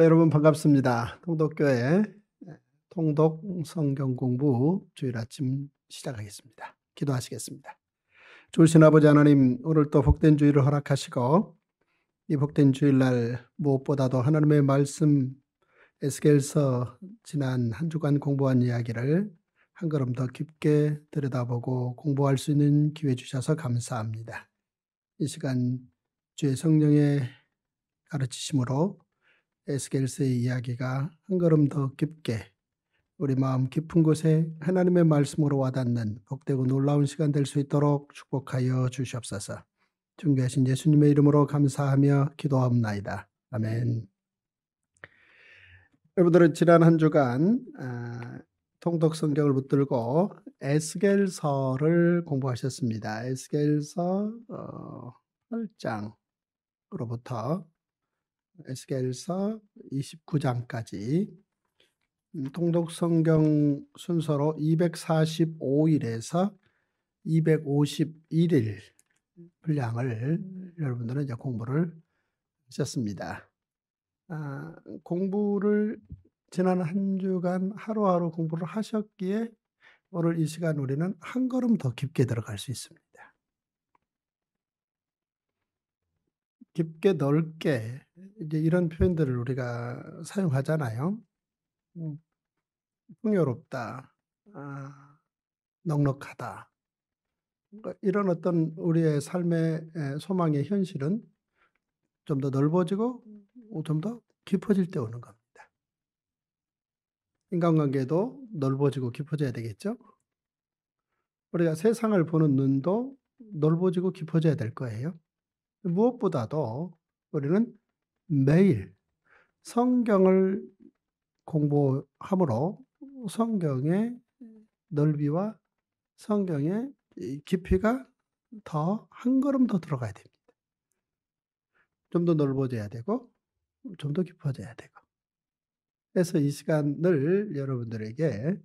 자, 네, 여러분 반갑습니다. 통독교회 네, 통독 성경 공부 주일 아침 시작하겠습니다. 기도하시겠습니다. 주신 아버지 하나님 오늘 또 복된 주일을 허락하시고 이 복된 주일날 무엇보다도 하나님의 말씀 에스겔서 지난 한 주간 공부한 이야기를 한 걸음 더 깊게 들여다보고 공부할 수 있는 기회 주셔서 감사합니다. 이 시간 주의 성령의 가르치심으로 에스겔스의 이야기가 한 걸음 더 깊게 우리 마음 깊은 곳에 하나님의 말씀으로 와닿는 복되고 놀라운 시간 될 수 있도록 축복하여 주시옵소서. 존귀하신 예수님의 이름으로 감사하며 기도합나이다 아멘. 네. 여러분들은 지난 한 주간 아, 통독 성경을 붙들고 에스겔서를 공부하셨습니다. 에스겔서 어, 8장으로부터 에스겔서 29장까지 음, 통독 성경 순서로 245일에서 251일 분량을 음. 여러분들은 이제 공부를 하셨습니다. 아, 공부를 지난 한 주간 하루하루 공부를 하셨기에 오늘 이 시간 우리는 한 걸음 더 깊게 들어갈 수 있습니다. 깊게 넓게 이제 이런 표현들을 우리가 사용하잖아요. 음, 풍요롭다, 아, 넉넉하다. 그러니까 이런 어떤 우리의 삶의 소망의 현실은 좀 더 넓어지고 좀 더 깊어질 때 오는 겁니다. 인간관계도 넓어지고 깊어져야 되겠죠. 우리가 세상을 보는 눈도 넓어지고 깊어져야 될 거예요. 무엇보다도 우리는 매일 성경을 공부함으로 성경의 넓이와 성경의 깊이가 더 한 걸음 더 들어가야 됩니다. 좀 더 넓어져야 되고 좀 더 깊어져야 되고 그래서 이 시간을 여러분들에게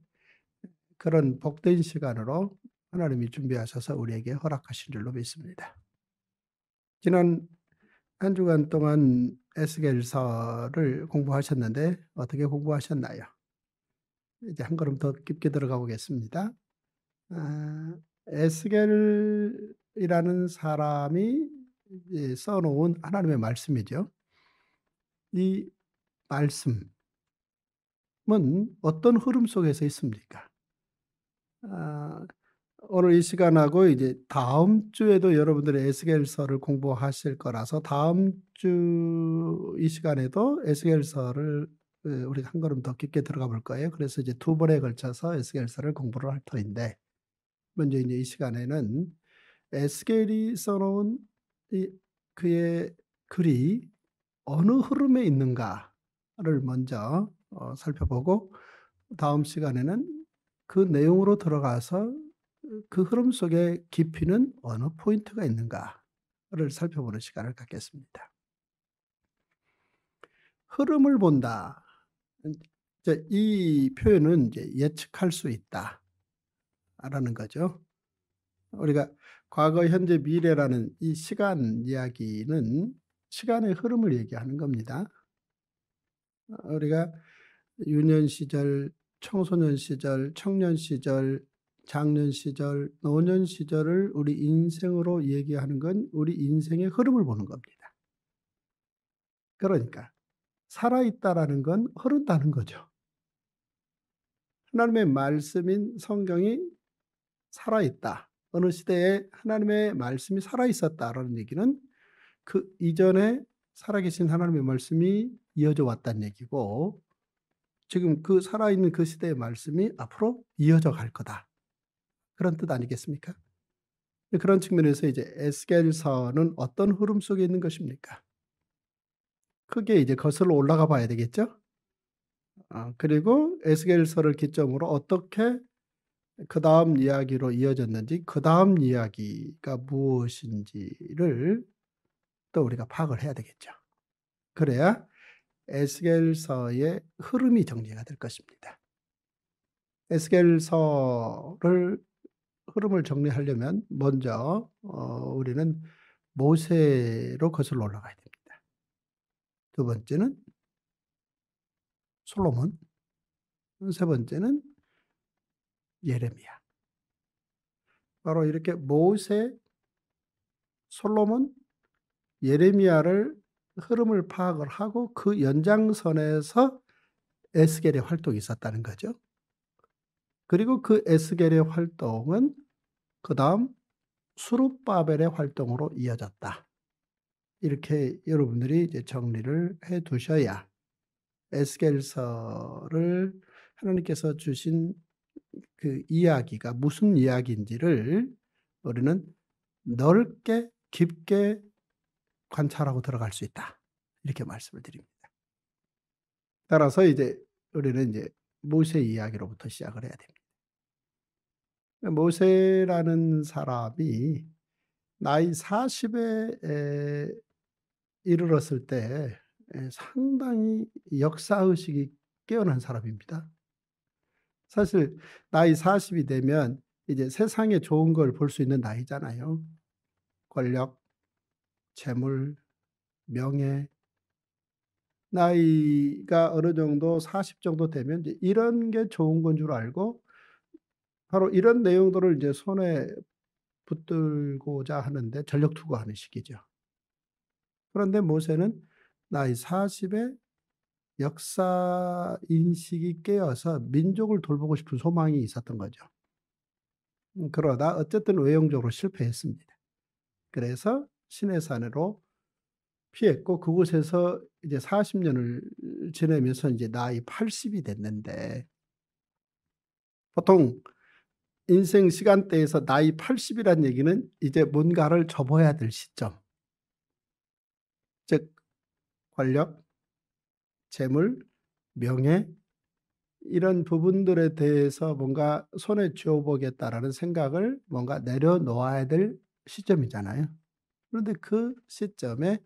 그런 복된 시간으로 하나님이 준비하셔서 우리에게 허락하신 줄로 믿습니다. 지난 한 주간 동안 에스겔서를 공부하셨는데 어떻게 공부하셨나요? 이제 한 걸음 더 깊게 들어가 보겠습니다. 아, 에스겔이라는 사람이 써놓은 하나님의 말씀이죠. 이 말씀은 어떤 흐름 속에서 있습니까? 아, 오늘 이 시간하고 이제 다음 주에도 여러분들이 에스겔서를 공부하실 거라서 다음 주 이 시간에도 에스겔서를 우리가 한 걸음 더 깊게 들어가 볼 거예요. 그래서 이제 두 번에 걸쳐서 에스겔서를 공부를 할 터인데 먼저 이제 이 시간에는 에스겔이 써놓은 이 그의 글이 어느 흐름에 있는가를 먼저 어, 살펴보고 다음 시간에는 그 내용으로 들어가서 그 흐름 속에 깊이는 어느 포인트가 있는가를 살펴보는 시간을 갖겠습니다. 흐름을 본다. 이 표현은 예측할 수 있다. 라는 거죠. 우리가 과거, 현재, 미래라는 이 시간 이야기는 시간의 흐름을 얘기하는 겁니다. 우리가 유년 시절, 청소년 시절, 청년 시절, 장년 시절, 노년 시절을 우리 인생으로 얘기하는 건 우리 인생의 흐름을 보는 겁니다. 그러니까 살아있다라는 건 흐른다는 거죠. 하나님의 말씀인 성경이 살아있다. 어느 시대에 하나님의 말씀이 살아있었다라는 얘기는 그 이전에 살아계신 하나님의 말씀이 이어져 왔다는 얘기고 지금 그 살아있는 그 시대의 말씀이 앞으로 이어져 갈 거다. 그런 뜻 아니겠습니까? 그런 측면에서 이제 에스겔서는 어떤 흐름 속에 있는 것입니까? 크게 이제 거슬러 올라가 봐야 되겠죠? 아, 그리고 에스겔서를 기점으로 어떻게 그 다음 이야기로 이어졌는지 그 다음 이야기가 무엇인지를 또 우리가 파악을 해야 되겠죠. 그래야 에스겔서의 흐름이 정리가 될 것입니다. 에스겔서를 흐름을 정리하려면 먼저 어, 우리는 모세로 거슬러 올라가야 됩니다. 두 번째는 솔로몬, 세 번째는 예레미야. 바로 이렇게 모세, 솔로몬, 예레미야를 흐름을 파악을 하고 그 연장선에서 에스겔의 활동이 있었다는 거죠. 그리고 그 에스겔의 활동은 그 다음 수룹바벨의 활동으로 이어졌다. 이렇게 여러분들이 이제 정리를 해 두셔야 에스겔서를 하나님께서 주신 그 이야기가 무슨 이야기인지를 우리는 넓게 깊게 관찰하고 들어갈 수 있다. 이렇게 말씀을 드립니다. 따라서 이제 우리는 이제 모세 이야기로부터 시작을 해야 됩니다. 모세라는 사람이 나이 40에 이르렀을 때 상당히 역사의식이 깨어난 사람입니다. 사실 나이 40이 되면 이제 세상에 좋은 걸 볼 수 있는 나이잖아요. 권력, 재물, 명예. 나이가 어느 정도 40 정도 되면 이런 게 좋은 건 줄 알고 바로 이런 내용들을 이제 손에 붙들고자 하는데 전력 투구하는 시기죠. 그런데 모세는 나이 40에 역사 인식이 깨어서 민족을 돌보고 싶은 소망이 있었던 거죠. 음, 그러다 어쨌든 외형적으로 실패했습니다. 그래서 신의 산으로 피했고 그곳에서 이제 40년을 지내면서 이제 나이 80이 됐는데 보통 인생 시간대에서 나이 80이란 얘기는 이제 뭔가를 접어야 될 시점. 즉 권력, 재물, 명예 이런 부분들에 대해서 뭔가 손에 쥐어보겠다라는 생각을 뭔가 내려놓아야 될 시점이잖아요. 그런데 그 시점에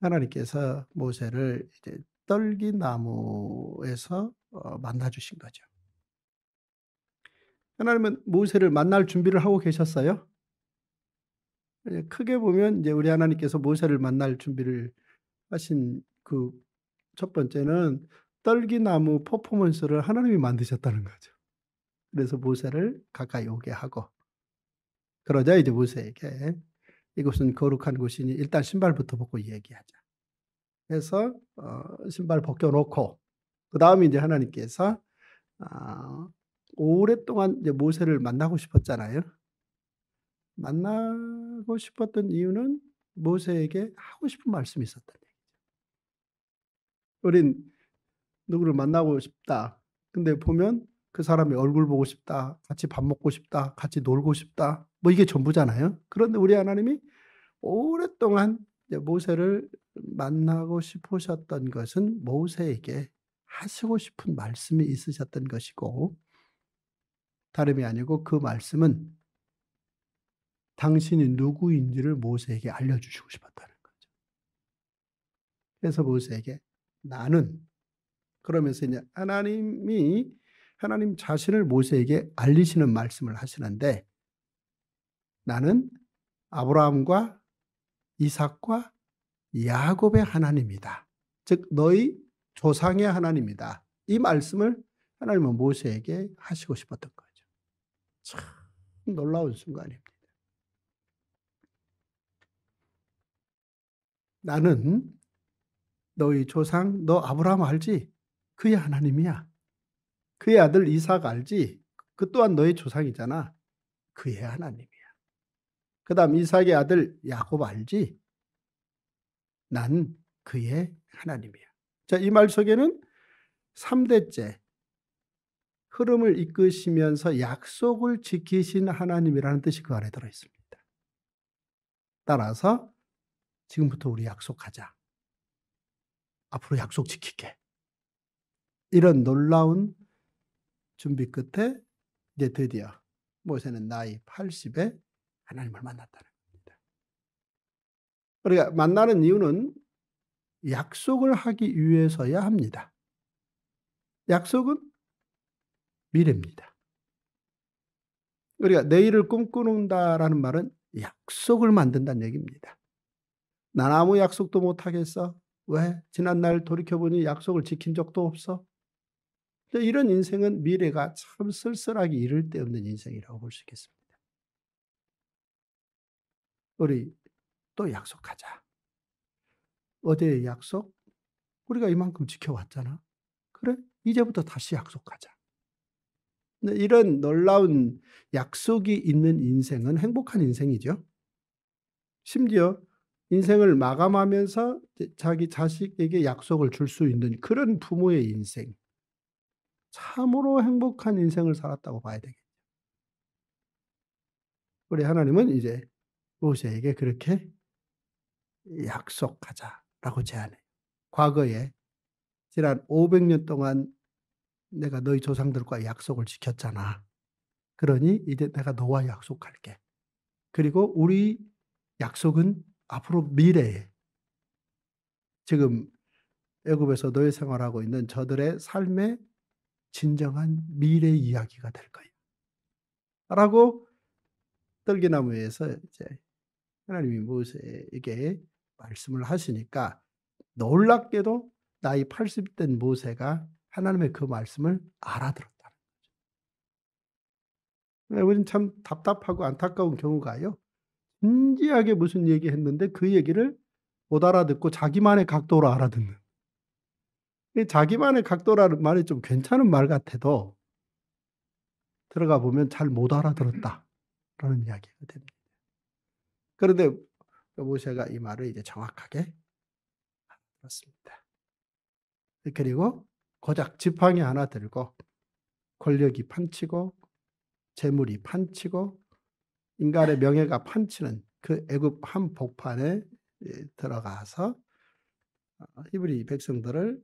하나님께서 모세를 이제 떨기나무에서 어, 만나주신 거죠. 하나님은 모세를 만날 준비를 하고 계셨어요. 크게 보면 이제 우리 하나님께서 모세를 만날 준비를 하신 그 첫 번째는 떨기나무 퍼포먼스를 하나님이 만드셨다는 거죠. 그래서 모세를 가까이 오게 하고 그러자 이제 모세에게 이곳은 거룩한 곳이니 일단 신발부터 벗고 얘기하자. 해서 어, 신발 벗겨놓고 그 다음에 이제 하나님께서 어, 오랫동안 이제 모세를 만나고 싶었잖아요. 만나고 싶었던 이유는 모세에게 하고 싶은 말씀이 있었던 얘기죠. 우린 누구를 만나고 싶다. 근데 보면 그 사람이 얼굴 보고 싶다. 같이 밥 먹고 싶다. 같이 놀고 싶다. 뭐 이게 전부잖아요. 그런데 우리 하나님이 오랫동안 모세를 만나고 싶으셨던 것은 모세에게 하시고 싶은 말씀이 있으셨던 것이고 다름이 아니고 그 말씀은 당신이 누구인지를 모세에게 알려주시고 싶었다는 거죠. 그래서 모세에게 나는 그러면서 이제 하나님이 하나님 자신을 모세에게 알리시는 말씀을 하시는데 나는 아브라함과 이삭과 야곱의 하나님이다. 즉 너희 조상의 하나님이다. 이 말씀을 하나님은 모세에게 하시고 싶었던 거예요. 참 놀라운 순간입니다. 나는 너희 조상 너 아브라함 알지? 그의 하나님이야. 그의 아들 이삭 알지? 그 또한 너의 조상이잖아. 그의 하나님이야. 그다음 이삭의 아들 야곱 알지? 난 그의 하나님이야. 자, 이 말 속에는 3대째 흐름을 이끄시면서 약속을 지키신 하나님이라는 뜻이 그 안에 들어 있습니다. 따라서 지금부터 우리 약속하자. 앞으로 약속 지키게. 이런 놀라운 준비 끝에 이제 드디어 모세는 나이 80에 하나님을 만났다는 겁니다. 우리가 만나는 이유는 약속을 하기 위해서야 합니다. 약속은 미래입니다. 우리가 그러니까 내일을 꿈꾸는다라는 말은 약속을 만든다는 얘기입니다. 난 아무 약속도 못하겠어. 왜? 지난날 돌이켜보니 약속을 지킨 적도 없어. 이런 인생은 미래가 참쓸쓸하게 이를 데 없는 인생이라고 볼 수 있겠습니다. 우리 또 약속하자. 어제의 약속? 우리가 이만큼 지켜왔잖아. 그래? 이제부터 다시 약속하자. 네, 이런 놀라운 약속이 있는 인생은 행복한 인생이죠. 심지어 인생을 마감하면서 자기 자식에게 약속을 줄 수 있는 그런 부모의 인생. 참으로 행복한 인생을 살았다고 봐야 되겠죠. 우리 하나님은 이제 모세에게 그렇게 약속하자라고 제안해. 과거에 지난 500년 동안 내가 너희 조상들과 약속을 지켰잖아. 그러니 이제 내가 너와 약속할게. 그리고 우리 약속은 앞으로 미래에 지금 애굽에서 너예 생활하고 있는 저들의 삶의 진정한 미래 이야기가 될 거예요. 라고 떨기나무에서 이제 하나님이 모세에게 말씀을 하시니까 놀랍게도 나이 80된 모세가 하나님의 그 말씀을 알아들었다는 거죠. 여러분 네, 참 답답하고 안타까운 경우가요. 진지하게 무슨 얘기 했는데 그 얘기를 못 알아듣고 자기만의 각도로 알아듣는. 자기만의 각도라는 말이 좀 괜찮은 말 같아도 들어가 보면 잘 못 알아들었다라는 이야기가 됩니다. 그런데 모세가 이 말을 이제 정확하게 알아습니다 그리고 고작 지팡이 하나 들고 권력이 판치고 재물이 판치고 인간의 아. 명예가 판치는 그 애굽 한 복판에 예, 들어가서 어, 히브리 백성들을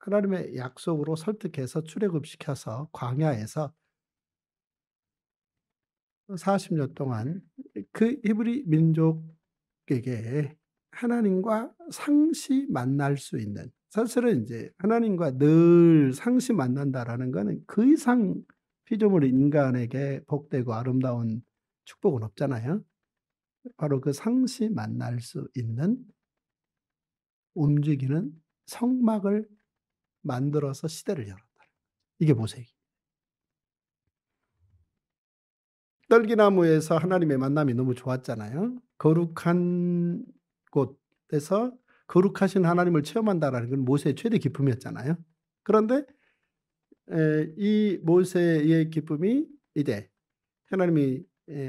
하나님의 약속으로 설득해서 출애굽시켜서 광야에서 40년 동안 그 히브리 민족에게 하나님과 상시 만날 수 있는 사실은 이제 하나님과 늘 상시 만난다라는 거는 그 이상 피조물 인간에게 복되고 아름다운 축복은 없잖아요. 바로 그 상시 만날 수 있는 움직이는 성막을 만들어서 시대를 열었다. 이게 모세기. 떨기나무에서 하나님의 만남이 너무 좋았잖아요. 거룩한 곳에서 거룩하신 하나님을 체험한다라는 건 모세의 최대 기쁨이었잖아요. 그런데 이 모세의 기쁨이 이제 하나님이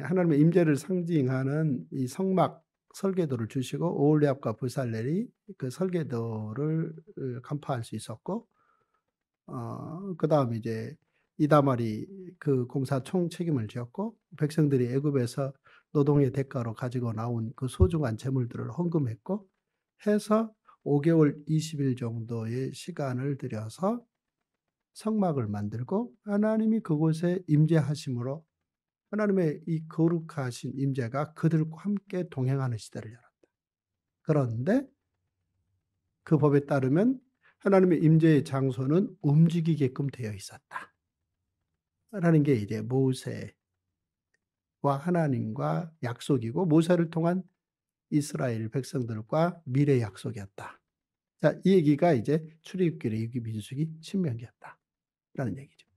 하나님의 임재를 상징하는 이 성막 설계도를 주시고 오올리압과 불살렐이 그 설계도를 어, 간파할 수 있었고 어, 그다음 이제 이다말이 그 공사 총 책임을 지었고 백성들이 애굽에서 노동의 대가로 가지고 나온 그 소중한 재물들을 헌금했고 해서 5개월 20일 정도의 시간을 들여서 성막을 만들고 하나님이 그곳에 임재하심으로 하나님의 이 거룩하신 임재가 그들과 함께 동행하는 시대를 열었다. 그런데 그 법에 따르면 하나님의 임재의 장소는 움직이게끔 되어 있었다. 라는 게 이제 모세와 하나님과 약속이고 모세를 통한 이스라엘 백성들과 미래 약속이었다. 자, 이 얘기가 이제 출애굽의 유기 민숙이 신명기였다라는 얘기죠.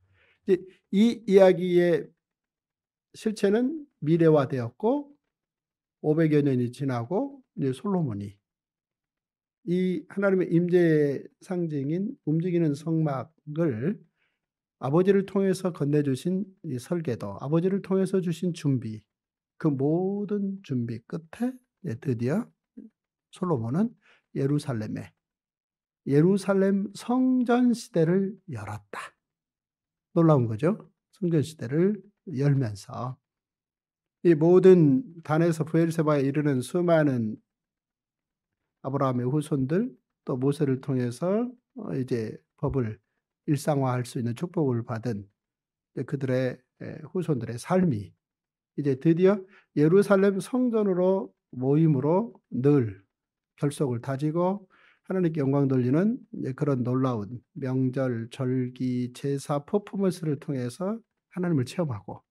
이제 이 이야기의 실체는 미래화되었고 500여 년이 지나고 이제 솔로몬이 이 하나님의 임재의 상징인 움직이는 성막을 아버지를 통해서 건네주신 설계도, 아버지를 통해서 주신 준비, 그 모든 준비 끝에 예, 드디어 솔로몬은 예루살렘에 예루살렘 성전 시대를 열었다. 놀라운 거죠. 성전 시대를 열면서 이 모든 단에서 부엘세바에 이르는 수많은 아브라함의 후손들 또 모세를 통해서 어, 이제 법을 일상화할 수 있는 축복을 받은 그들의 후손들의 삶이 이제 드디어 예루살렘 성전으로 모임으로 늘 결속을 다지고 하나님께 영광 돌리는 그런 놀라운 명절, 절기, 제사 퍼포먼스를 통해서 하나님을 체험하고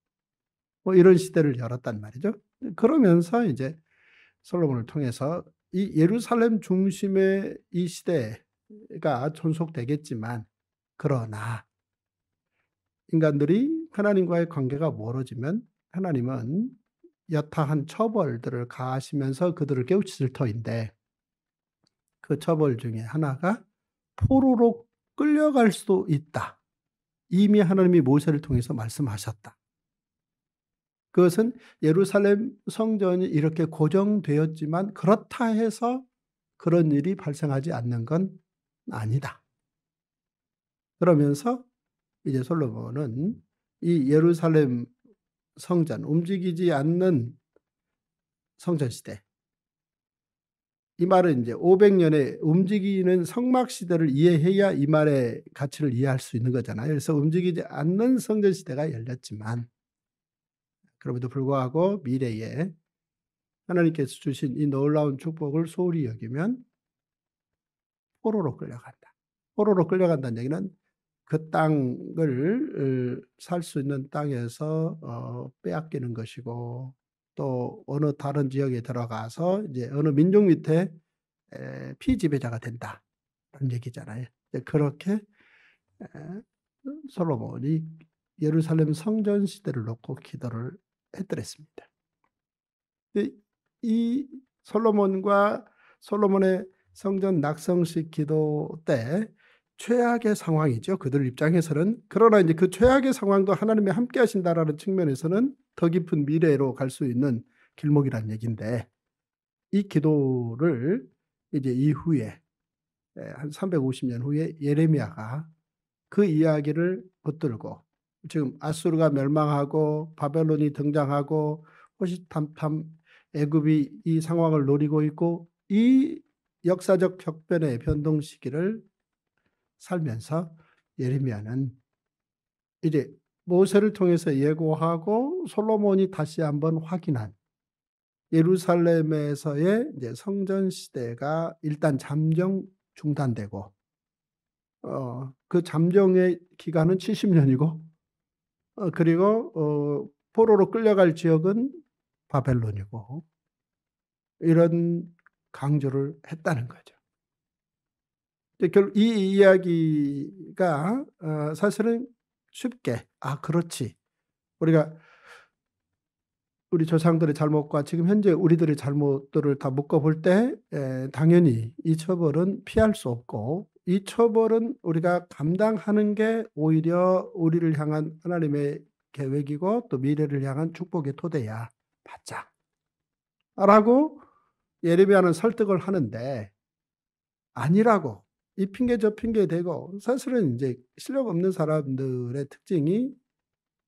뭐 이런 시대를 열었단 말이죠. 그러면서 이제 솔로몬을 통해서 이 예루살렘 중심의 이 시대가 존속되겠지만 그러나 인간들이 하나님과의 관계가 멀어지면 하나님은 여타한 처벌들을 가하시면서 그들을 깨우치실 터인데 그 처벌 중에 하나가 포로로 끌려갈 수도 있다. 이미 하나님이 모세를 통해서 말씀하셨다. 그것은 예루살렘 성전이 이렇게 고정되었지만 그렇다 해서 그런 일이 발생하지 않는 건 아니다. 그러면서 이제 솔로몬은 이 예루살렘 성전, 움직이지 않는 성전 시대. 이 말은 이제 500년의 움직이는 성막 시대를 이해해야 이 말의 가치를 이해할 수 있는 거잖아요. 그래서 움직이지 않는 성전 시대가 열렸지만 그럼에도 불구하고 미래에 하나님께서 주신 이 놀라운 축복을 소홀히 여기면 포로로 끌려간다. 포로로 끌려간다는 얘기는 그 땅을 어, 살수 있는 땅에서 어, 빼앗기는 것이고 또 어느 다른 지역에 들어가서 이제 어느 민족 밑에 에, 피지배자가 된다라는 얘기잖아요. 그렇게 에, 솔로몬이 예루살렘 성전 시대를 놓고 기도를 했더랬습니다. 이 솔로몬과 솔로몬의 성전 낙성식 기도 때 최악의 상황이죠. 그들 입장에서는 그러나 이제 그 최악의 상황도 하나님이 함께 하신다라는 측면에서는 더 깊은 미래로 갈 수 있는 길목이란 얘기인데 이 기도를 이제 이후에 예, 한 350년 후에 예레미야가 그 이야기를 붙들고 지금 아수르가 멸망하고 바벨론이 등장하고 호시탐탐 애굽이 이 상황을 노리고 있고 이 역사적 격변의 변동 시기를 살면서 예레미야는 이제 모세를 통해서 예고하고 솔로몬이 다시 한번 확인한 예루살렘에서의 이제 성전 시대가 일단 잠정 중단되고 어, 그 잠정의 기간은 70년이고 어, 그리고 어, 포로로 끌려갈 지역은 바벨론이고 이런 강조를 했다는 거죠. 결, 이 이야기가 어, 사실은 쉽게 아 그렇지 우리가 우리 조상들의 잘못과 지금 현재 우리들의 잘못들을 다 묶어볼 때 에, 당연히 이 처벌은 피할 수 없고 이 처벌은 우리가 감당하는 게 오히려 우리를 향한 하나님의 계획이고 또 미래를 향한 축복의 토대야 맞자 라고 예레미야는 설득을 하는데 아니라고 이 핑계 저 핑계 대고 사실은 이제 실력 없는 사람들의 특징이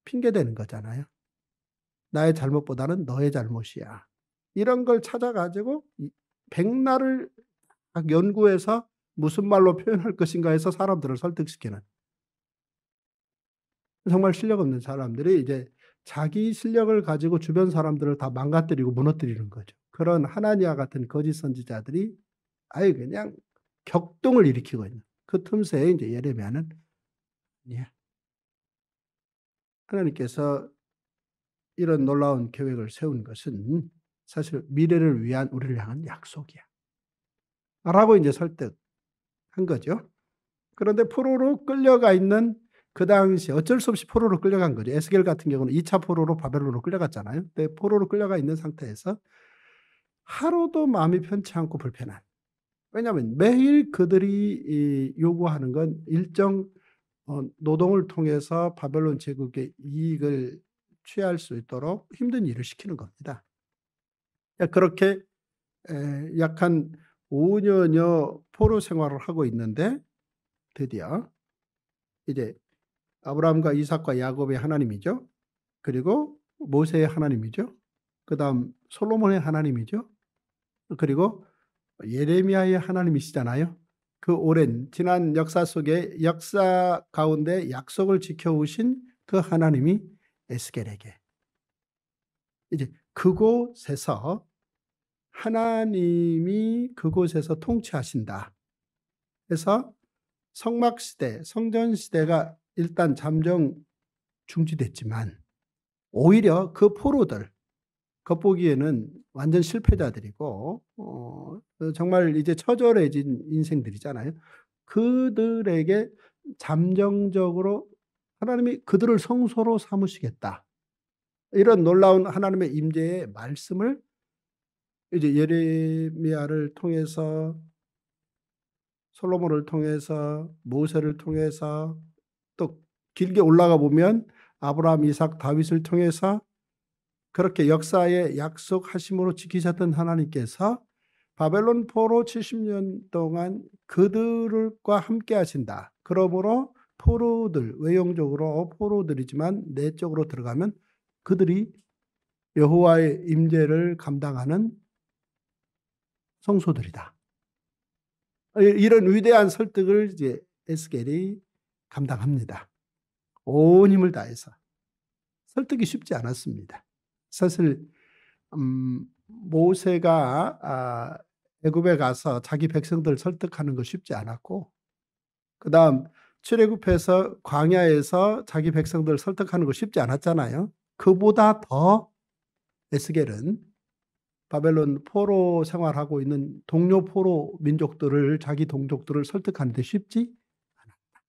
핑계 되는 거잖아요. 나의 잘못보다는 너의 잘못이야. 이런 걸 찾아가지고 백날을 연구해서 무슨 말로 표현할 것인가 해서 사람들을 설득시키는 정말 실력 없는 사람들이 이제 자기 실력을 가지고 주변 사람들을 다 망가뜨리고 무너뜨리는 거죠. 그런 하나니아 같은 거짓 선지자들이 아예 그냥 격동을 일으키고 있는 그 틈새에 이제 예레미야는 예. 하나님께서 이런 놀라운 계획을 세운 것은 사실 미래를 위한 우리를 향한 약속이야. 라고 이제 설득한 거죠. 그런데 포로로 끌려가 있는 그 당시 어쩔 수 없이 포로로 끌려간 거죠. 에스겔 같은 경우는 2차 포로로 바벨론으로 끌려갔잖아요. 근데 포로로 끌려가 있는 상태에서 하루도 마음이 편치 않고 불편한 왜냐하면 매일 그들이 요구하는 건 일정 어, 노동을 통해서 바벨론 제국의 이익을 취할 수 있도록 힘든 일을 시키는 겁니다. 예, 그렇게 약한 5년여 포로 생활을 하고 있는데 드디어 이제 아브라함과 이삭과 야곱의 하나님이죠. 그리고 모세의 하나님이죠. 그 다음 솔로몬의 하나님이죠. 그리고 예레미야의 하나님이시잖아요. 그 오랜 지난 역사 속에 역사 가운데 약속을 지켜오신 그 하나님이 에스겔에게 이제 그곳에서 하나님이 그곳에서 통치하신다. 그래서 성막 시대, 성전 시대가 일단 잠정 중지됐지만 오히려 그 포로들 겉보기에는 완전 실패자들이고 어, 정말 이제 처절해진 인생들이잖아요. 그들에게 잠정적으로 하나님이 그들을 성소로 삼으시겠다. 이런 놀라운 하나님의 임재의 말씀을 이제 예레미야를 통해서 솔로몬을 통해서 모세를 통해서 또 길게 올라가 보면 아브라함, 이삭, 다윗을 통해서 그렇게 역사에 약속하심으로 지키셨던 하나님께서 바벨론 포로 70년 동안 그들과 함께 하신다. 그러므로 포로들, 외형적으로 포로들이지만 내적으로 들어가면 그들이 여호와의 임재를 감당하는 성소들이다. 이런 위대한 설득을 이제 에스겔이 감당합니다. 온 힘을 다해서 설득이 쉽지 않았습니다. 사실 음, 모세가 아, 애굽에 가서 자기 백성들 설득하는 거 쉽지 않았고 그다음 출애굽해서 광야에서 자기 백성들 설득하는 거 쉽지 않았잖아요. 그보다 더 에스겔은 바벨론 포로 생활하고 있는 동료 포로 민족들을 자기 동족들을 설득하는데 쉽지 않았다.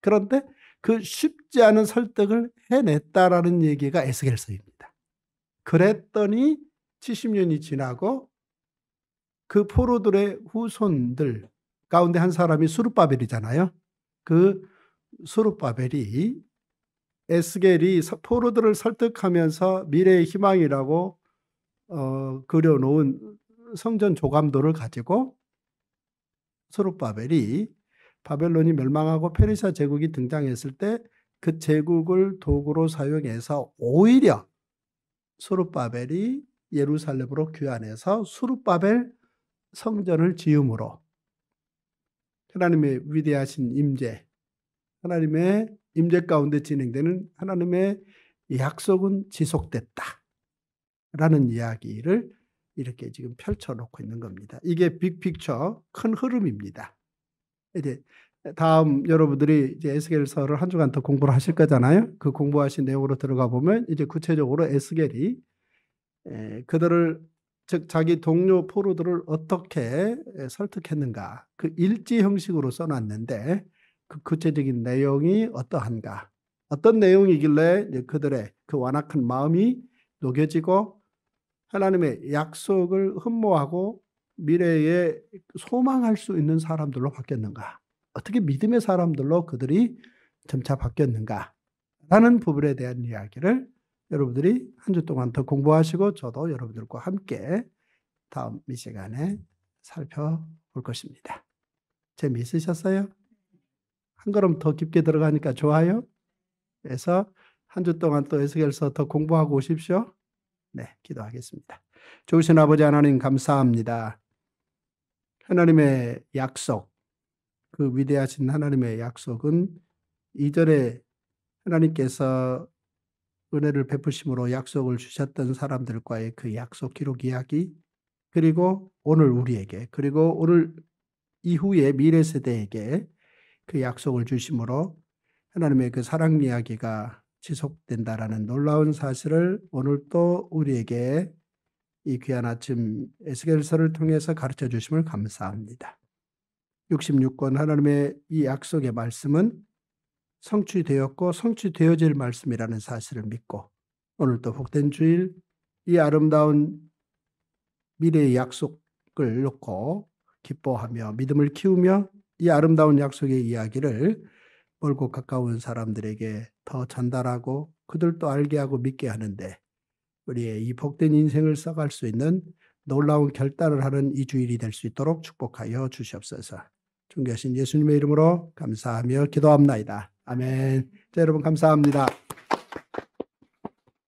그런데 그 쉽지 않은 설득을 해냈다라는 얘기가 에스겔서입니다. 그랬더니 70년이 지나고 그 포로들의 후손들 가운데 한 사람이 수르바벨이잖아요. 그 수르바벨이 에스겔이 포로들을 설득하면서 미래의 희망이라고 어, 그려놓은 성전 조감도를 가지고 수르바벨이 바벨론이 멸망하고 페르시아 제국이 등장했을 때 그 제국을 도구로 사용해서 오히려 수르바벨이 예루살렘으로 귀환해서 수르바벨 성전을 지음으로 하나님의 위대하신 임재, 하나님의 임재 가운데 진행되는 하나님의 약속은 지속됐다. 라는 이야기를 이렇게 지금 펼쳐놓고 있는 겁니다. 이게 빅픽처 큰 흐름입니다. 이제 다음 여러분들이 이제 에스겔서를 한 주간 더 공부를 하실 거잖아요. 그 공부하신 내용으로 들어가 보면 이제 구체적으로 에스겔이 에, 그들을 즉 자기 동료 포로들을 어떻게 설득했는가 그 일지 형식으로 써놨는데 그 구체적인 내용이 어떠한가 어떤 내용이길래 그들의 그 완악한 마음이 녹여지고 하나님의 약속을 흠모하고 미래에 소망할 수 있는 사람들로 바뀌었는가 어떻게 믿음의 사람들로 그들이 점차 바뀌었는가라는 부분에 대한 이야기를 여러분들이 한 주 동안 더 공부하시고 저도 여러분들과 함께 다음 이 시간에 살펴볼 것입니다. 재미있으셨어요? 한 걸음 더 깊게 들어가니까 좋아요. 그래서 한 주 동안 또 에스겔서 더 공부하고 오십시오. 네, 기도하겠습니다. 좋으신 아버지 하나님 감사합니다. 하나님의 약속, 그 위대하신 하나님의 약속은 이전에 하나님께서 은혜를 베푸심으로 약속을 주셨던 사람들과의 그 약속 기록 이야기 그리고 오늘 우리에게 그리고 오늘 이후의 미래 세대에게 그 약속을 주심으로 하나님의 그 사랑 이야기가 지속된다라는 놀라운 사실을 오늘 또 우리에게 이 귀한 아침 에스겔서를 통해서 가르쳐 주심을 감사합니다. 66권 하나님의 이 약속의 말씀은 성취되었고 성취되어질 말씀이라는 사실을 믿고 오늘도 복된 주일 이 아름다운 미래의 약속을 놓고 기뻐하며 믿음을 키우며 이 아름다운 약속의 이야기를 멀고 가까운 사람들에게 더 전달하고 그들도 알게 하고 믿게 하는데 우리의 이 복된 인생을 써갈 수 있는 놀라운 결단을 하는 이 주일이 될 수 있도록 축복하여 주시옵소서. 존귀하신 예수님의 이름으로 감사하며 기도합나이다. 아멘. 자, 여러분 감사합니다.